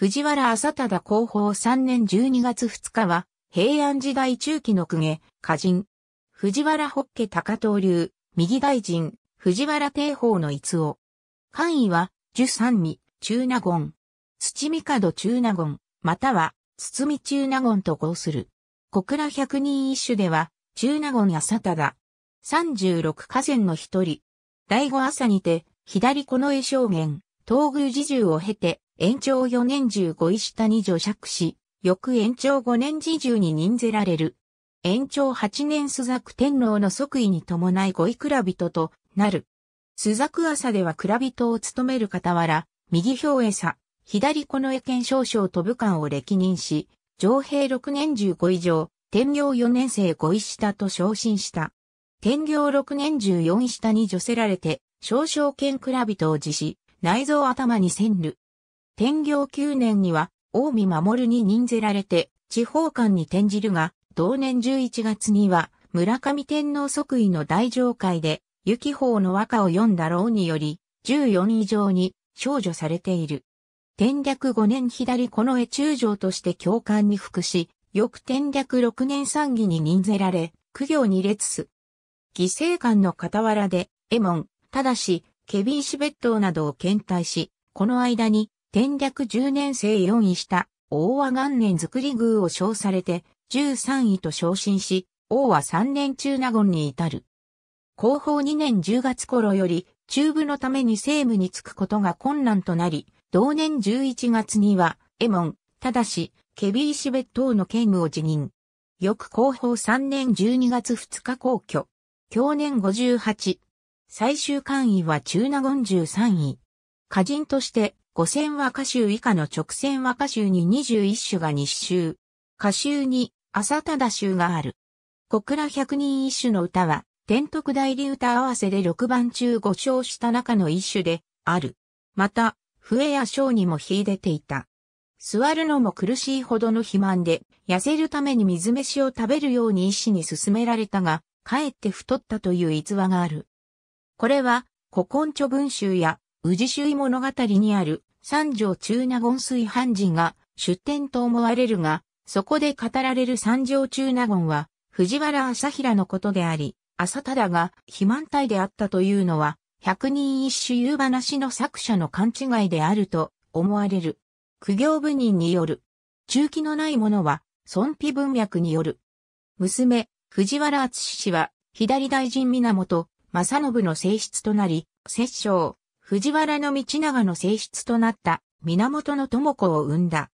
藤原浅忠広報3年12月2日は、平安時代中期の公家、歌人。藤原北家高東流、右大臣、藤原帝宝の逸夫。官位は、十三味、中納言。土門中納言、または、包中納言と号する。小倉百人一首では、中納言浅忠。三十六河川の一人。第五朝にて、左近衛将元、東宮侍従を経て、延長4年15位下に除釈し、翌延長5年時中に任ぜられる。延長8年須作天皇の即位に伴い5位蔵人となる。須作朝では蔵人を務める傍ら、右表へさ、左この絵剣少将と部官を歴任し、上平6年15以上、天領4年生5位下と昇進した。天領6年14位下に除せられて、少将兼蔵人を辞し、内臓頭に千る。天行九年には、大見守に任ぜられて、地方官に転じるが、同年十一月には、村上天皇即位の大上会で、雪法の和歌を読んだろうにより、十四以上に、少女されている。天略五年左この絵中将として教官に服し、翌天略六年参議に任ぜられ、苦行に列す。犠牲官の傍らで、エモン、ただし、ケビンシベットなどを検体し、この間に、天略10年生4位した、王和元年作り宮を称されて、13位と昇進し、王和3年中納言に至る。後方2年10月頃より、中部のために政務に就くことが困難となり、同年11月には、エモン、ただし、ケビーシベットの兼務を辞任。翌後方3年12月2日皇居。去年58。最終官位は中納言13位。歌人として五線和歌集以下の直線和歌集に21種が日集。歌集に浅田田集がある。小倉百人一首の歌は、天徳代理歌合わせで6番中5章した中の一首で、ある。また、笛や章にも秀でていた。座るのも苦しいほどの肥満で、痩せるために水飯を食べるように医師に勧められたが、かえって太ったという逸話がある。これは、古今著文集や、宇治集物語にある、三条中納言水藩人が出典と思われるが、そこで語られる三条中納言は、藤原朝平のことであり、朝忠が肥満体であったというのは、百人一首言う話の作者の勘違いであると思われる。苦行部人による。中期のないものは、損否文脈による。娘、藤原厚氏は、左大臣源、正信の性質となり、摂政、藤原道長の性質となった源智子を生んだ。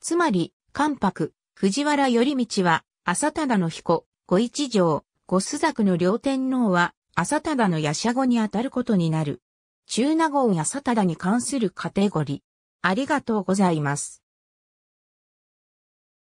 つまり、関白、藤原頼道は、浅忠の彦、五一条、五須作の両天皇は、浅忠の夜叉後にあたることになる。中納言浅忠に関するカテゴリー。ありがとうございます。